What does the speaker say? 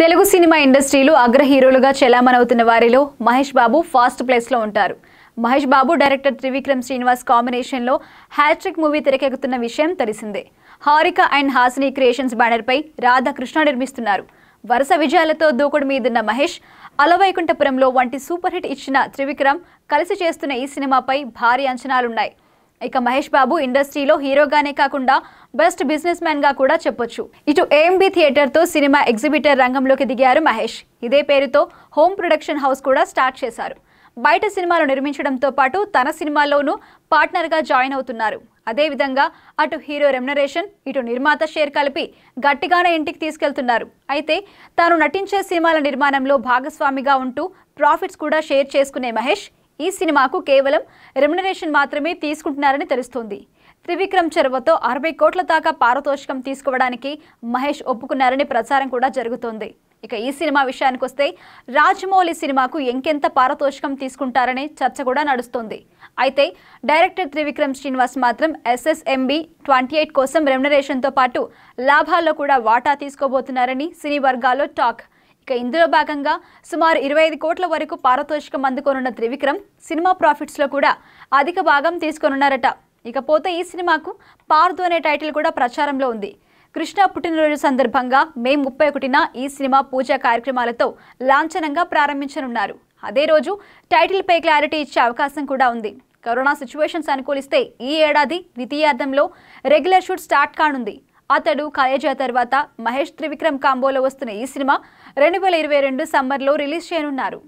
Telugu cinema ఇండస్ట్రీలో అగ్ర హీరోలుగా చెలామణవుతున్న వారిలో మహేష్ బాబు ఫాస్ట్ ప్లేస్లో ఉంటారు మహేష్ బాబు డైరెక్టర్ త్రివిక్రమ్ శ్రీనివాస్ కాంబినేషన్లో హ్యాట్రిక్ మూవీ తెరకెక్కుతున్న విషయం తెలిసిందే హారిక అండ్ హాసిని క్రియేషన్స్ బ్యానర్పై రాధాకృష్ణ నిర్మిస్తున్నారు వరుస విజయాలతో దూకుడు మీదున్న మహేష్ అలవైకుంఠపురంలో వంటి సూపర్ హిట్ ఇచ్చిన త్రివిక్రమ్ కలిసి చేస్తున్న ఈ సినిమాపై భారీ అంచనాలున్నాయి ఇక మహేష్ బాబు ఇండస్ట్రీలో హీరోగానే కాకుండా బెస్ట్ బిజినెస్ మ్యాన్ గా కూడా చెప్పొచ్చు ఇటు ఏఎంబి థియేటర్ తో సినిమా ఎగ్జిబిటర్ రంగంలోకి దిగారు మహేష్ ఇదే పేరుతో హోమ్ ప్రొడక్షన్ హౌస్ కూడా స్టార్ట్ చేశారు బయట సినిమాలు నిర్మించడంతో పాటు తన సినిమాల్లోనూ పార్ట్నర్గా జాయిన్ అవుతున్నారు అదేవిధంగా అటు హీరో రెమ్యునరేషన్ ఇటు నిర్మాత షేర్ కలిపి గట్టిగానే ఇంటికి తీసుకెళ్తున్నారు అయితే తాను నటించే సినిమాల నిర్మాణంలో భాగస్వామిగా ఉంటూ ప్రాఫిట్స్ కూడా షేర్ చేసుకునే మహేష్ ఈ సినిమాకు కేవలం రెమ్యునరేషన్ మాత్రమే తీసుకుంటున్నారని తెలుస్తోంది త్రివిక్రమ్ చొరవతో అరవై కోట్ల దాకా పారితోషికం తీసుకోవడానికి మహేష్ ఒప్పుకున్నారని ప్రచారం కూడా జరుగుతోంది ఇక ఈ సినిమా విషయానికి వస్తే రాజమౌళి సినిమాకు ఎంకెంత పారితోషికం తీసుకుంటారనే చర్చ కూడా నడుస్తోంది అయితే డైరెక్టర్ త్రివిక్రమ్ శ్రీనివాస్ మాత్రం ఎస్ఎస్ఎంబి ట్వంటీ ఎయిట్ కోసం రెమ్యునరేషన్తో పాటు లాభాల్లో కూడా వాటా తీసుకోబోతున్నారని సినీ వర్గాల్లో టాక్ ఇక ఇందులో భాగంగా సుమారు ఇరవై ఐదు కోట్ల వరకు పారితోషికం అందుకోనున్న త్రివిక్రమ్ సినిమా ప్రాఫిట్స్లో కూడా అధిక భాగం తీసుకోనున్నారట ఇకపోతే ఈ సినిమాకు పార్దు అనే టైటిల్ కూడా ప్రచారంలో ఉంది కృష్ణ పుట్టినరోజు సందర్భంగా మే ముప్పై ఒకటిన ఈ సినిమా పూజా కార్యక్రమాలతో లాంఛనంగా ప్రారంభించనున్నారు అదే రోజు టైటిల్పై క్లారిటీ ఇచ్చే అవకాశం కూడా ఉంది కరోనా సిచ్యువేషన్స్ అనుకూలిస్తే ఈ ఏడాది ద్వితీయార్థంలో రెగ్యులర్ షూట్ స్టార్ట్ కానుంది అతడు కలేజా తర్వాత మహేష్ త్రివిక్రమ్ కాంబోలో వస్తున్న ఈ సినిమా రెండు వేల ఇరవై రెండు సమ్మర్లో రిలీజ్ చేయనున్నారు